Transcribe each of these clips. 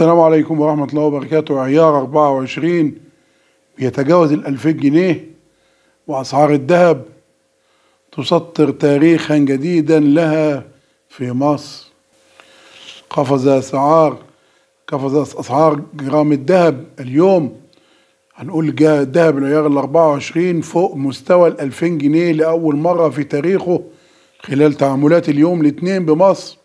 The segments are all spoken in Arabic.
السلام عليكم ورحمة الله وبركاته عيار 24 بيتجاوز الألفين جنيه وأسعار الذهب تسطر تاريخا جديدا لها في مصر قفز أسعار قفز أسعار جرام الذهب اليوم هنقول جاء الذهب العيار ال 24 فوق مستوى ال 2000 جنيه لأول مرة في تاريخه خلال تعاملات اليوم الاثنين بمصر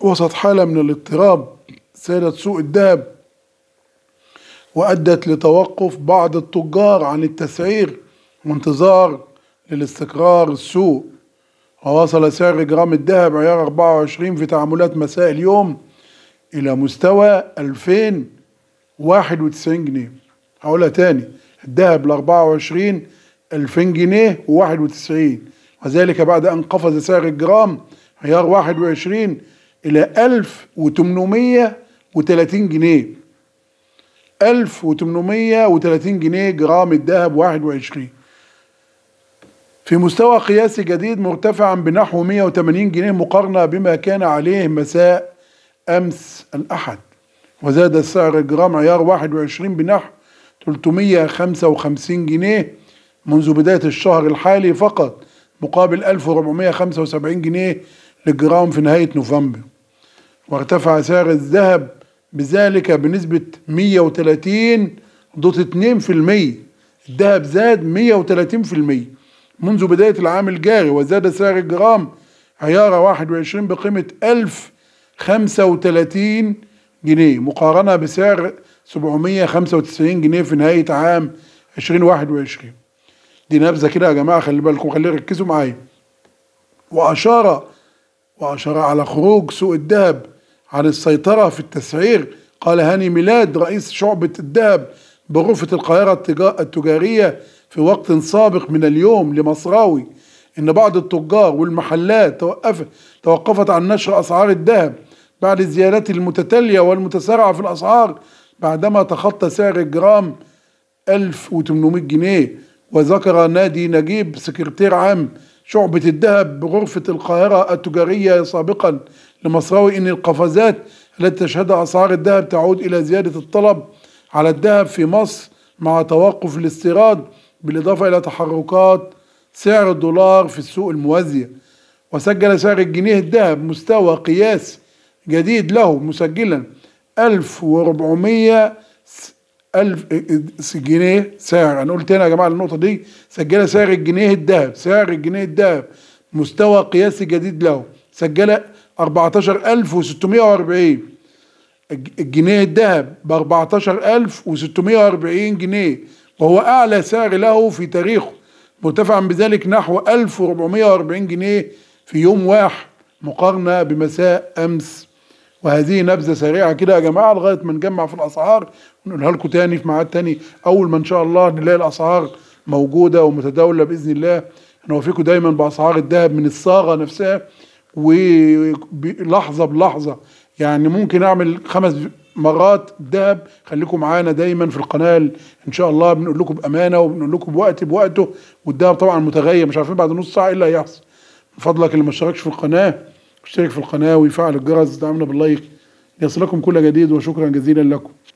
وسط حالة من الاضطراب سالت سوق الذهب وأدت لتوقف بعض التجار عن التسعير وانتظار للاستقرار السوق ووصل سعر جرام الذهب عيار 24 في تعاملات مساء اليوم إلى مستوى 2091 جنيه هقولها تاني الذهب ل 24 2000 جنيه و91 وذلك بعد أن قفز سعر الجرام عيار 21 إلى 1800 وتلاتين جنيه ألف وتمنمية وتلاتين جنيه جرام الذهب واحد وعشرين في مستوى قياسي جديد مرتفعا بنحو 180 جنيه مقارنة بما كان عليه مساء أمس الأحد وزاد السعر الجرام عيار 21 بنحو 355 جنيه منذ بداية الشهر الحالي فقط مقابل 1475 جنيه للجرام في نهاية نوفمبر وارتفع سعر الذهب بذلك بنسبة 130 دوت 2% الذهب زاد 130% منذ بداية العام الجاري وزاد سعر الجرام عيارة 21 بقيمة 1035 جنيه مقارنة بسعر 795 جنيه في نهاية عام 2021 دي نبذة كده يا جماعة خلي بالكم خلي ركزوا معايا وأشار وأشار على خروج سوق الذهب عن السيطرة في التسعير قال هاني ميلاد رئيس شعبة الذهب بغرفة القاهرة التجارية في وقت سابق من اليوم لمصراوي إن بعض التجار والمحلات توقفت توقفت عن نشر أسعار الذهب بعد الزيادات المتتالية والمتسارعة في الأسعار بعدما تخطى سعر الجرام 1800 جنيه وذكر نادي نجيب سكرتير عام شعبة الذهب بغرفة القاهرة التجارية سابقا لمصراوي إن القفزات التي تشهدها أسعار الذهب تعود إلى زيادة الطلب على الذهب في مصر مع توقف الاستيراد بالإضافة إلى تحركات سعر الدولار في السوق الموازية وسجل سعر الجنيه الذهب مستوى قياسي جديد له مسجلا 1400 1000 جنيه سعر انا قلت هنا يا جماعه النقطه دي سجلها سعر الجنيه الذهب سعر الجنيه الذهب مستوى قياسي جديد له سجلها 14640 الجنيه الذهب ب 14640 جنيه وهو اعلى سعر له في تاريخه مرتفعا بذلك نحو 1440 جنيه في يوم واحد مقارنه بمساء امس وهذه نبذة سريعة كده يا جماعة لغاية ما نجمع في الأسعار نقولها لكم تاني في ميعاد تاني أول ما إن شاء الله نلاقي الأسعار موجودة ومتداولة بإذن الله هنوفيكم دايما بأسعار الذهب من الصاغة نفسها ولحظة بلحظة يعني ممكن أعمل خمس مرات ذهب خليكم معانا دايما في القناة إن شاء الله بنقول لكم بأمانة وبنقول لكم بوقت بوقته والذهب طبعا متغير مش عارفين بعد نص ساعة إيه اللي هيحصل من فضلك اللي ما اشتركش في القناة اشترك في القناة ويفعل الجرس دعمنا باللايك يصلكم كل جديد وشكرا جزيلا لكم